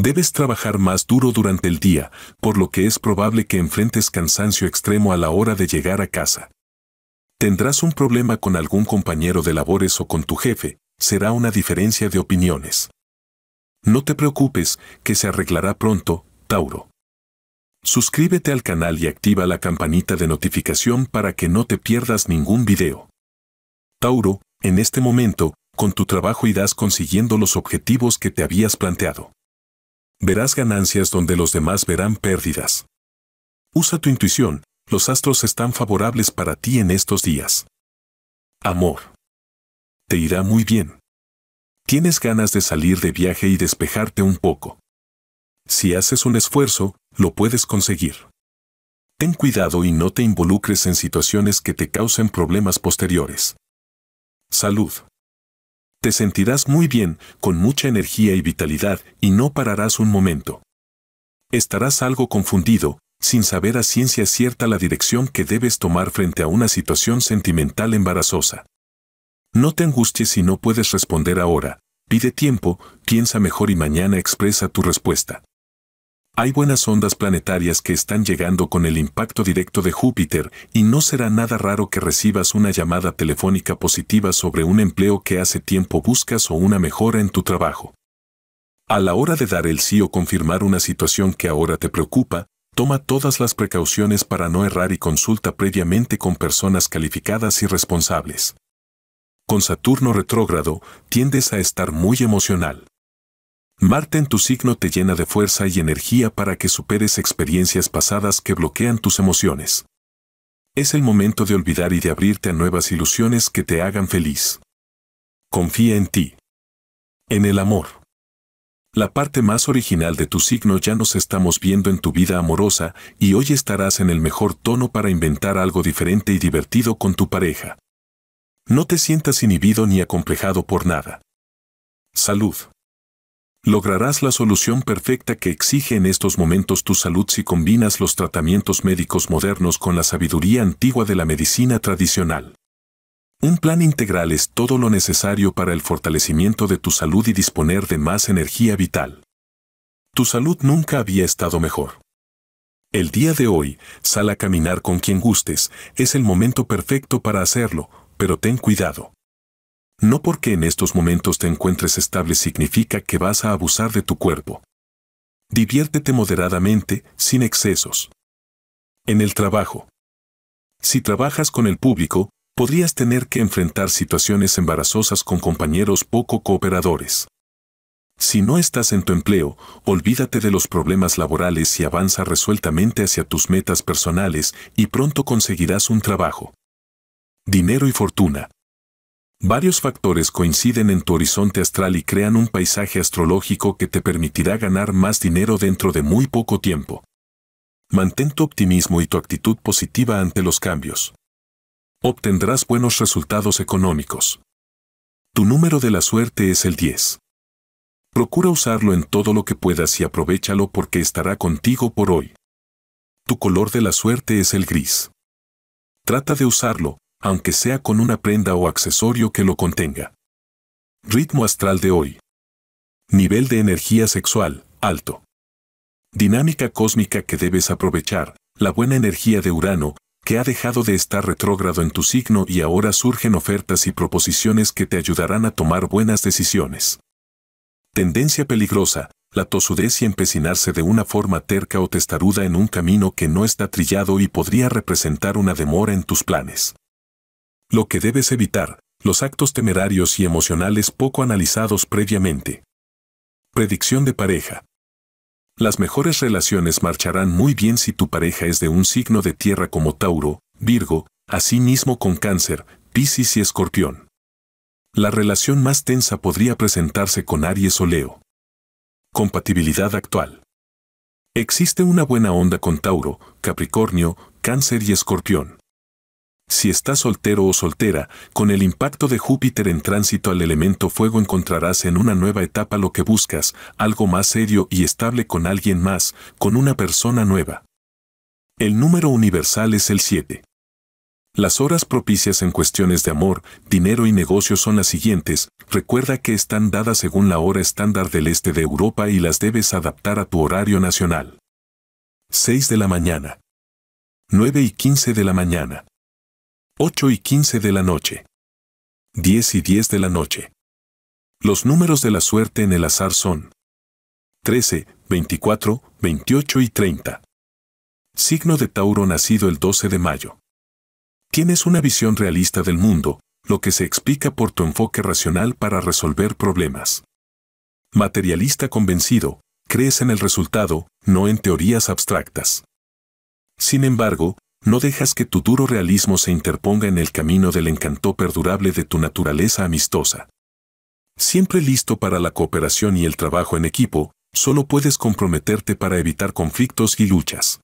Debes trabajar más duro durante el día, por lo que es probable que enfrentes cansancio extremo a la hora de llegar a casa. Tendrás un problema con algún compañero de labores o con tu jefe, será una diferencia de opiniones. No te preocupes, que se arreglará pronto, Tauro. Suscríbete al canal y activa la campanita de notificación para que no te pierdas ningún video. Tauro, en este momento, con tu trabajo irás consiguiendo los objetivos que te habías planteado verás ganancias donde los demás verán pérdidas. Usa tu intuición, los astros están favorables para ti en estos días. Amor. Te irá muy bien. Tienes ganas de salir de viaje y despejarte un poco. Si haces un esfuerzo, lo puedes conseguir. Ten cuidado y no te involucres en situaciones que te causen problemas posteriores. Salud. Te sentirás muy bien, con mucha energía y vitalidad, y no pararás un momento. Estarás algo confundido, sin saber a ciencia cierta la dirección que debes tomar frente a una situación sentimental embarazosa. No te angusties si no puedes responder ahora, pide tiempo, piensa mejor y mañana expresa tu respuesta. Hay buenas ondas planetarias que están llegando con el impacto directo de Júpiter y no será nada raro que recibas una llamada telefónica positiva sobre un empleo que hace tiempo buscas o una mejora en tu trabajo. A la hora de dar el sí o confirmar una situación que ahora te preocupa, toma todas las precauciones para no errar y consulta previamente con personas calificadas y responsables. Con Saturno retrógrado, tiendes a estar muy emocional. Marte en tu signo te llena de fuerza y energía para que superes experiencias pasadas que bloquean tus emociones. Es el momento de olvidar y de abrirte a nuevas ilusiones que te hagan feliz. Confía en ti. En el amor. La parte más original de tu signo ya nos estamos viendo en tu vida amorosa y hoy estarás en el mejor tono para inventar algo diferente y divertido con tu pareja. No te sientas inhibido ni acomplejado por nada. Salud. Lograrás la solución perfecta que exige en estos momentos tu salud si combinas los tratamientos médicos modernos con la sabiduría antigua de la medicina tradicional. Un plan integral es todo lo necesario para el fortalecimiento de tu salud y disponer de más energía vital. Tu salud nunca había estado mejor. El día de hoy, sal a caminar con quien gustes, es el momento perfecto para hacerlo, pero ten cuidado. No porque en estos momentos te encuentres estable significa que vas a abusar de tu cuerpo. Diviértete moderadamente, sin excesos. En el trabajo. Si trabajas con el público, podrías tener que enfrentar situaciones embarazosas con compañeros poco cooperadores. Si no estás en tu empleo, olvídate de los problemas laborales y avanza resueltamente hacia tus metas personales y pronto conseguirás un trabajo. Dinero y fortuna. Varios factores coinciden en tu horizonte astral y crean un paisaje astrológico que te permitirá ganar más dinero dentro de muy poco tiempo. Mantén tu optimismo y tu actitud positiva ante los cambios. Obtendrás buenos resultados económicos. Tu número de la suerte es el 10. Procura usarlo en todo lo que puedas y aprovechalo porque estará contigo por hoy. Tu color de la suerte es el gris. Trata de usarlo, aunque sea con una prenda o accesorio que lo contenga. Ritmo astral de hoy. Nivel de energía sexual, alto. Dinámica cósmica que debes aprovechar, la buena energía de Urano, que ha dejado de estar retrógrado en tu signo y ahora surgen ofertas y proposiciones que te ayudarán a tomar buenas decisiones. Tendencia peligrosa, la tosudez y empecinarse de una forma terca o testaruda en un camino que no está trillado y podría representar una demora en tus planes lo que debes evitar, los actos temerarios y emocionales poco analizados previamente. Predicción de pareja. Las mejores relaciones marcharán muy bien si tu pareja es de un signo de tierra como Tauro, Virgo, mismo con Cáncer, Piscis y Escorpión. La relación más tensa podría presentarse con Aries o Leo. Compatibilidad actual. Existe una buena onda con Tauro, Capricornio, Cáncer y Escorpión. Si estás soltero o soltera, con el impacto de Júpiter en tránsito al elemento fuego encontrarás en una nueva etapa lo que buscas, algo más serio y estable con alguien más, con una persona nueva. El número universal es el 7. Las horas propicias en cuestiones de amor, dinero y negocios son las siguientes, recuerda que están dadas según la hora estándar del este de Europa y las debes adaptar a tu horario nacional. 6 de la mañana. 9 y 15 de la mañana. 8 y 15 de la noche. 10 y 10 de la noche. Los números de la suerte en el azar son 13, 24, 28 y 30. Signo de Tauro nacido el 12 de mayo. Tienes una visión realista del mundo, lo que se explica por tu enfoque racional para resolver problemas. Materialista convencido, crees en el resultado, no en teorías abstractas. Sin embargo, no dejas que tu duro realismo se interponga en el camino del encanto perdurable de tu naturaleza amistosa. Siempre listo para la cooperación y el trabajo en equipo, solo puedes comprometerte para evitar conflictos y luchas.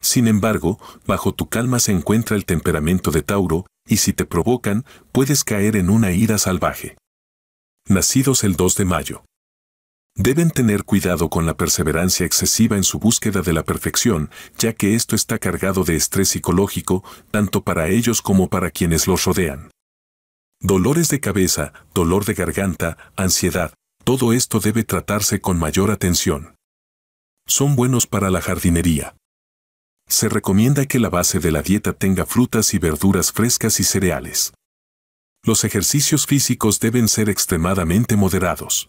Sin embargo, bajo tu calma se encuentra el temperamento de Tauro, y si te provocan, puedes caer en una ira salvaje. Nacidos el 2 de mayo. Deben tener cuidado con la perseverancia excesiva en su búsqueda de la perfección, ya que esto está cargado de estrés psicológico, tanto para ellos como para quienes los rodean. Dolores de cabeza, dolor de garganta, ansiedad, todo esto debe tratarse con mayor atención. Son buenos para la jardinería. Se recomienda que la base de la dieta tenga frutas y verduras frescas y cereales. Los ejercicios físicos deben ser extremadamente moderados.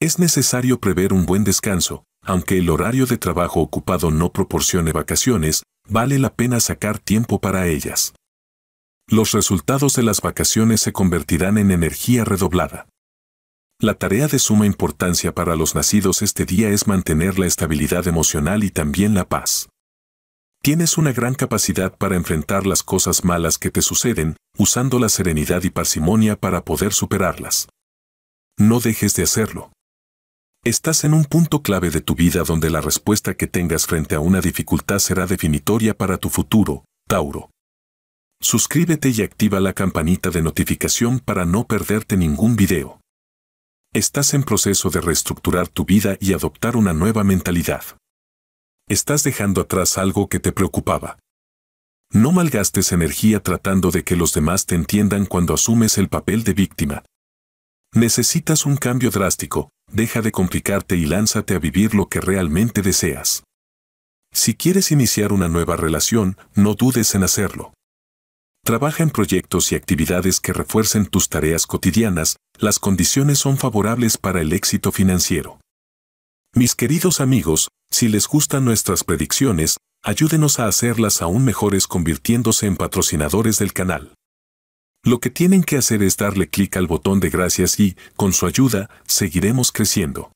Es necesario prever un buen descanso, aunque el horario de trabajo ocupado no proporcione vacaciones, vale la pena sacar tiempo para ellas. Los resultados de las vacaciones se convertirán en energía redoblada. La tarea de suma importancia para los nacidos este día es mantener la estabilidad emocional y también la paz. Tienes una gran capacidad para enfrentar las cosas malas que te suceden, usando la serenidad y parsimonia para poder superarlas. No dejes de hacerlo. Estás en un punto clave de tu vida donde la respuesta que tengas frente a una dificultad será definitoria para tu futuro, Tauro. Suscríbete y activa la campanita de notificación para no perderte ningún video. Estás en proceso de reestructurar tu vida y adoptar una nueva mentalidad. Estás dejando atrás algo que te preocupaba. No malgastes energía tratando de que los demás te entiendan cuando asumes el papel de víctima. Necesitas un cambio drástico, deja de complicarte y lánzate a vivir lo que realmente deseas. Si quieres iniciar una nueva relación, no dudes en hacerlo. Trabaja en proyectos y actividades que refuercen tus tareas cotidianas, las condiciones son favorables para el éxito financiero. Mis queridos amigos, si les gustan nuestras predicciones, ayúdenos a hacerlas aún mejores convirtiéndose en patrocinadores del canal. Lo que tienen que hacer es darle clic al botón de gracias y, con su ayuda, seguiremos creciendo.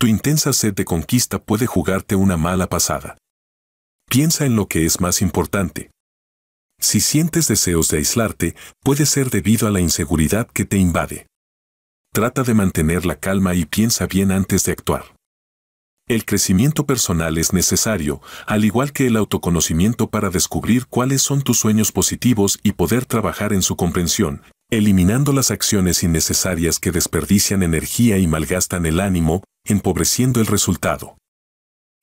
Tu intensa sed de conquista puede jugarte una mala pasada. Piensa en lo que es más importante. Si sientes deseos de aislarte, puede ser debido a la inseguridad que te invade. Trata de mantener la calma y piensa bien antes de actuar. El crecimiento personal es necesario, al igual que el autoconocimiento para descubrir cuáles son tus sueños positivos y poder trabajar en su comprensión, eliminando las acciones innecesarias que desperdician energía y malgastan el ánimo, empobreciendo el resultado.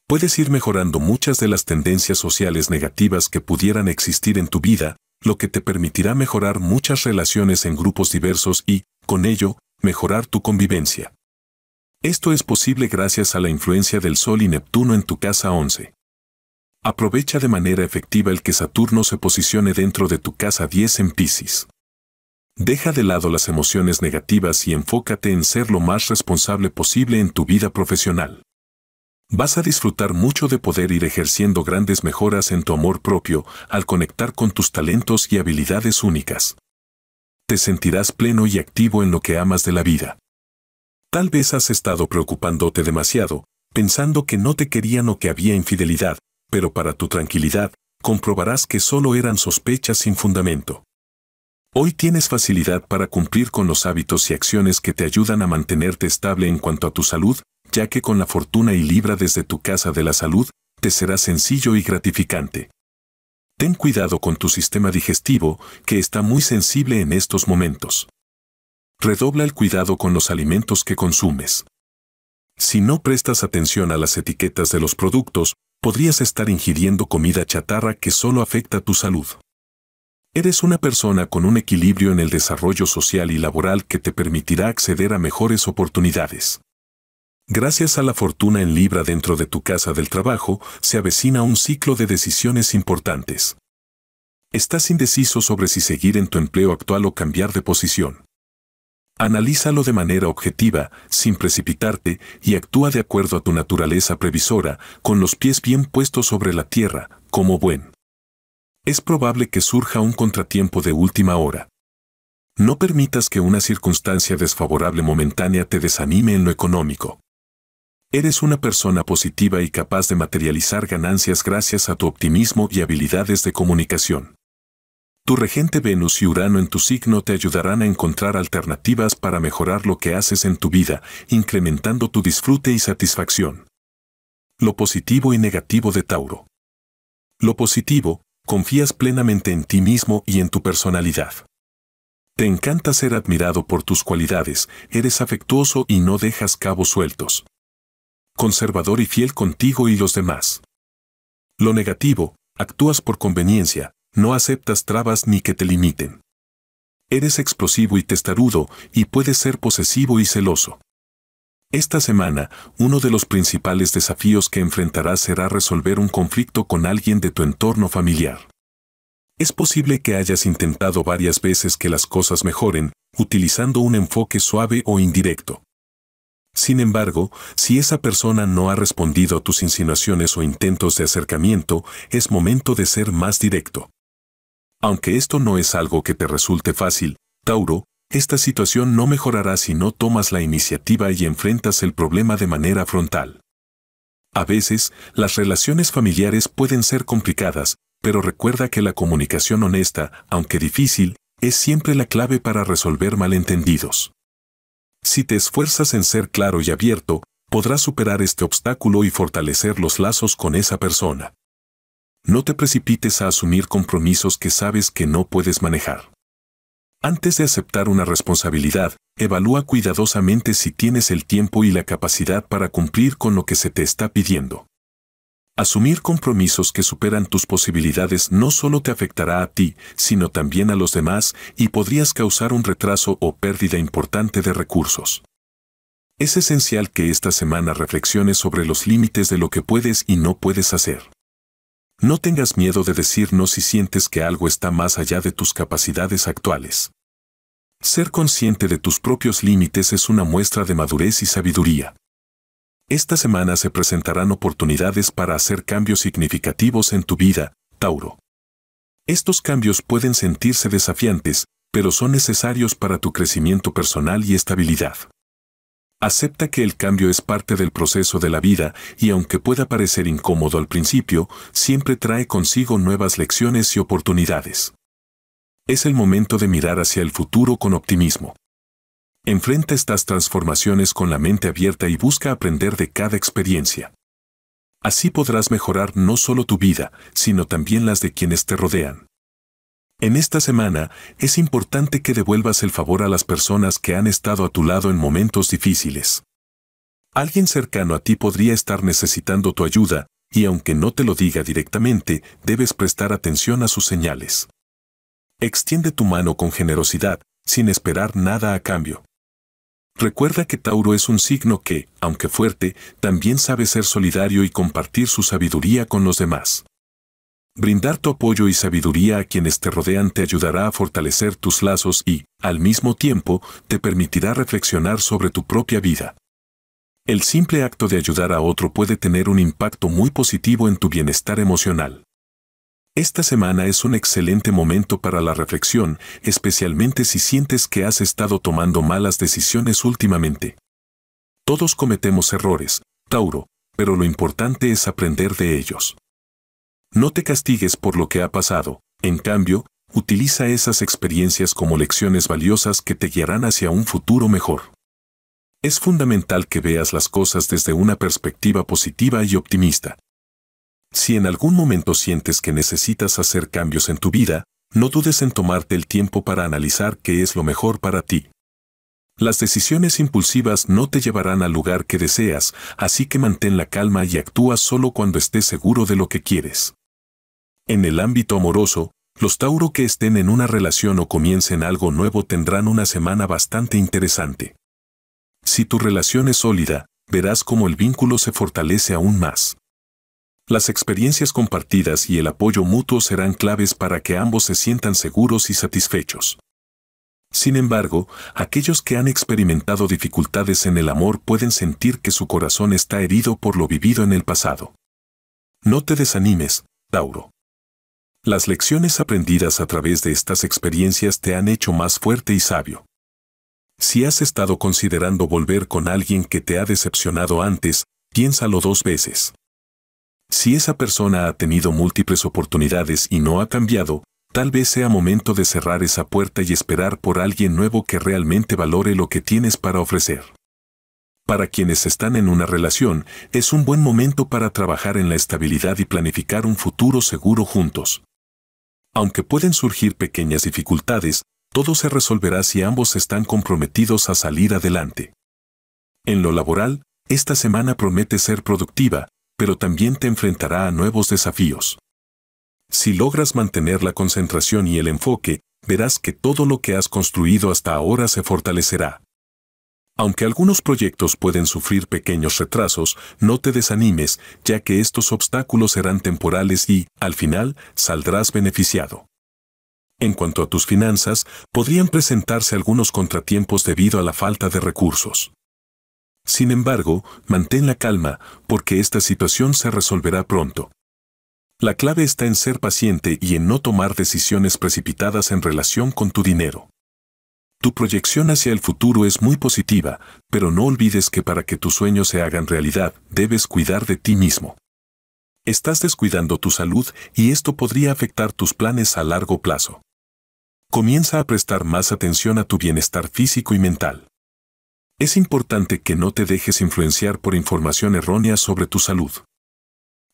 Puedes ir mejorando muchas de las tendencias sociales negativas que pudieran existir en tu vida, lo que te permitirá mejorar muchas relaciones en grupos diversos y, con ello, mejorar tu convivencia. Esto es posible gracias a la influencia del Sol y Neptuno en tu casa 11. Aprovecha de manera efectiva el que Saturno se posicione dentro de tu casa 10 en Pisces. Deja de lado las emociones negativas y enfócate en ser lo más responsable posible en tu vida profesional. Vas a disfrutar mucho de poder ir ejerciendo grandes mejoras en tu amor propio al conectar con tus talentos y habilidades únicas. Te sentirás pleno y activo en lo que amas de la vida. Tal vez has estado preocupándote demasiado, pensando que no te querían o que había infidelidad, pero para tu tranquilidad, comprobarás que solo eran sospechas sin fundamento. Hoy tienes facilidad para cumplir con los hábitos y acciones que te ayudan a mantenerte estable en cuanto a tu salud, ya que con la fortuna y libra desde tu casa de la salud, te será sencillo y gratificante. Ten cuidado con tu sistema digestivo, que está muy sensible en estos momentos. Redobla el cuidado con los alimentos que consumes. Si no prestas atención a las etiquetas de los productos, podrías estar ingiriendo comida chatarra que solo afecta tu salud. Eres una persona con un equilibrio en el desarrollo social y laboral que te permitirá acceder a mejores oportunidades. Gracias a la fortuna en Libra dentro de tu casa del trabajo, se avecina un ciclo de decisiones importantes. Estás indeciso sobre si seguir en tu empleo actual o cambiar de posición. Analízalo de manera objetiva, sin precipitarte, y actúa de acuerdo a tu naturaleza previsora, con los pies bien puestos sobre la tierra, como buen. Es probable que surja un contratiempo de última hora. No permitas que una circunstancia desfavorable momentánea te desanime en lo económico. Eres una persona positiva y capaz de materializar ganancias gracias a tu optimismo y habilidades de comunicación. Tu regente Venus y Urano en tu signo te ayudarán a encontrar alternativas para mejorar lo que haces en tu vida, incrementando tu disfrute y satisfacción. Lo positivo y negativo de Tauro. Lo positivo, confías plenamente en ti mismo y en tu personalidad. Te encanta ser admirado por tus cualidades, eres afectuoso y no dejas cabos sueltos. Conservador y fiel contigo y los demás. Lo negativo, actúas por conveniencia, no aceptas trabas ni que te limiten. Eres explosivo y testarudo y puedes ser posesivo y celoso. Esta semana, uno de los principales desafíos que enfrentarás será resolver un conflicto con alguien de tu entorno familiar. Es posible que hayas intentado varias veces que las cosas mejoren, utilizando un enfoque suave o indirecto. Sin embargo, si esa persona no ha respondido a tus insinuaciones o intentos de acercamiento, es momento de ser más directo. Aunque esto no es algo que te resulte fácil, Tauro, esta situación no mejorará si no tomas la iniciativa y enfrentas el problema de manera frontal. A veces, las relaciones familiares pueden ser complicadas, pero recuerda que la comunicación honesta, aunque difícil, es siempre la clave para resolver malentendidos. Si te esfuerzas en ser claro y abierto, podrás superar este obstáculo y fortalecer los lazos con esa persona. No te precipites a asumir compromisos que sabes que no puedes manejar. Antes de aceptar una responsabilidad, evalúa cuidadosamente si tienes el tiempo y la capacidad para cumplir con lo que se te está pidiendo. Asumir compromisos que superan tus posibilidades no solo te afectará a ti, sino también a los demás y podrías causar un retraso o pérdida importante de recursos. Es esencial que esta semana reflexiones sobre los límites de lo que puedes y no puedes hacer. No tengas miedo de decir no si sientes que algo está más allá de tus capacidades actuales. Ser consciente de tus propios límites es una muestra de madurez y sabiduría. Esta semana se presentarán oportunidades para hacer cambios significativos en tu vida, Tauro. Estos cambios pueden sentirse desafiantes, pero son necesarios para tu crecimiento personal y estabilidad. Acepta que el cambio es parte del proceso de la vida y aunque pueda parecer incómodo al principio, siempre trae consigo nuevas lecciones y oportunidades. Es el momento de mirar hacia el futuro con optimismo. Enfrenta estas transformaciones con la mente abierta y busca aprender de cada experiencia. Así podrás mejorar no solo tu vida, sino también las de quienes te rodean. En esta semana, es importante que devuelvas el favor a las personas que han estado a tu lado en momentos difíciles. Alguien cercano a ti podría estar necesitando tu ayuda, y aunque no te lo diga directamente, debes prestar atención a sus señales. Extiende tu mano con generosidad, sin esperar nada a cambio. Recuerda que Tauro es un signo que, aunque fuerte, también sabe ser solidario y compartir su sabiduría con los demás. Brindar tu apoyo y sabiduría a quienes te rodean te ayudará a fortalecer tus lazos y, al mismo tiempo, te permitirá reflexionar sobre tu propia vida. El simple acto de ayudar a otro puede tener un impacto muy positivo en tu bienestar emocional. Esta semana es un excelente momento para la reflexión, especialmente si sientes que has estado tomando malas decisiones últimamente. Todos cometemos errores, Tauro, pero lo importante es aprender de ellos. No te castigues por lo que ha pasado, en cambio, utiliza esas experiencias como lecciones valiosas que te guiarán hacia un futuro mejor. Es fundamental que veas las cosas desde una perspectiva positiva y optimista. Si en algún momento sientes que necesitas hacer cambios en tu vida, no dudes en tomarte el tiempo para analizar qué es lo mejor para ti. Las decisiones impulsivas no te llevarán al lugar que deseas, así que mantén la calma y actúa solo cuando estés seguro de lo que quieres. En el ámbito amoroso, los Tauro que estén en una relación o comiencen algo nuevo tendrán una semana bastante interesante. Si tu relación es sólida, verás cómo el vínculo se fortalece aún más. Las experiencias compartidas y el apoyo mutuo serán claves para que ambos se sientan seguros y satisfechos. Sin embargo, aquellos que han experimentado dificultades en el amor pueden sentir que su corazón está herido por lo vivido en el pasado. No te desanimes, Tauro. Las lecciones aprendidas a través de estas experiencias te han hecho más fuerte y sabio. Si has estado considerando volver con alguien que te ha decepcionado antes, piénsalo dos veces. Si esa persona ha tenido múltiples oportunidades y no ha cambiado, tal vez sea momento de cerrar esa puerta y esperar por alguien nuevo que realmente valore lo que tienes para ofrecer. Para quienes están en una relación, es un buen momento para trabajar en la estabilidad y planificar un futuro seguro juntos. Aunque pueden surgir pequeñas dificultades, todo se resolverá si ambos están comprometidos a salir adelante. En lo laboral, esta semana promete ser productiva, pero también te enfrentará a nuevos desafíos. Si logras mantener la concentración y el enfoque, verás que todo lo que has construido hasta ahora se fortalecerá. Aunque algunos proyectos pueden sufrir pequeños retrasos, no te desanimes, ya que estos obstáculos serán temporales y, al final, saldrás beneficiado. En cuanto a tus finanzas, podrían presentarse algunos contratiempos debido a la falta de recursos. Sin embargo, mantén la calma, porque esta situación se resolverá pronto. La clave está en ser paciente y en no tomar decisiones precipitadas en relación con tu dinero. Tu proyección hacia el futuro es muy positiva, pero no olvides que para que tus sueños se hagan realidad, debes cuidar de ti mismo. Estás descuidando tu salud y esto podría afectar tus planes a largo plazo. Comienza a prestar más atención a tu bienestar físico y mental. Es importante que no te dejes influenciar por información errónea sobre tu salud.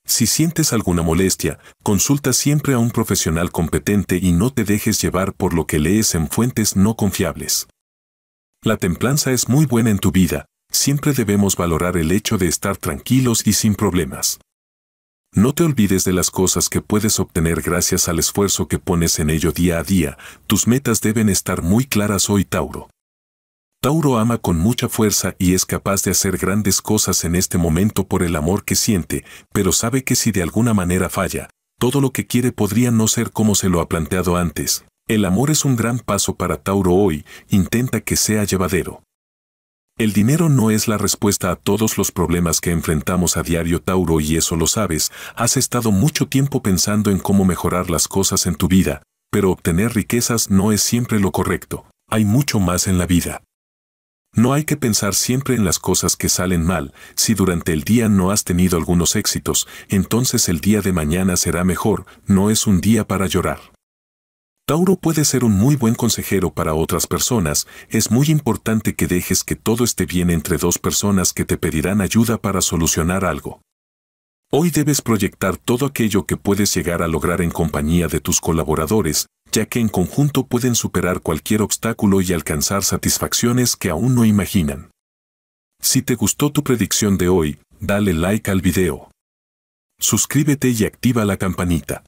Si sientes alguna molestia, consulta siempre a un profesional competente y no te dejes llevar por lo que lees en fuentes no confiables. La templanza es muy buena en tu vida, siempre debemos valorar el hecho de estar tranquilos y sin problemas. No te olvides de las cosas que puedes obtener gracias al esfuerzo que pones en ello día a día, tus metas deben estar muy claras hoy Tauro. Tauro ama con mucha fuerza y es capaz de hacer grandes cosas en este momento por el amor que siente, pero sabe que si de alguna manera falla, todo lo que quiere podría no ser como se lo ha planteado antes. El amor es un gran paso para Tauro hoy, intenta que sea llevadero. El dinero no es la respuesta a todos los problemas que enfrentamos a diario Tauro y eso lo sabes, has estado mucho tiempo pensando en cómo mejorar las cosas en tu vida, pero obtener riquezas no es siempre lo correcto, hay mucho más en la vida. No hay que pensar siempre en las cosas que salen mal, si durante el día no has tenido algunos éxitos, entonces el día de mañana será mejor, no es un día para llorar. Tauro puede ser un muy buen consejero para otras personas, es muy importante que dejes que todo esté bien entre dos personas que te pedirán ayuda para solucionar algo. Hoy debes proyectar todo aquello que puedes llegar a lograr en compañía de tus colaboradores, ya que en conjunto pueden superar cualquier obstáculo y alcanzar satisfacciones que aún no imaginan. Si te gustó tu predicción de hoy, dale like al video. Suscríbete y activa la campanita.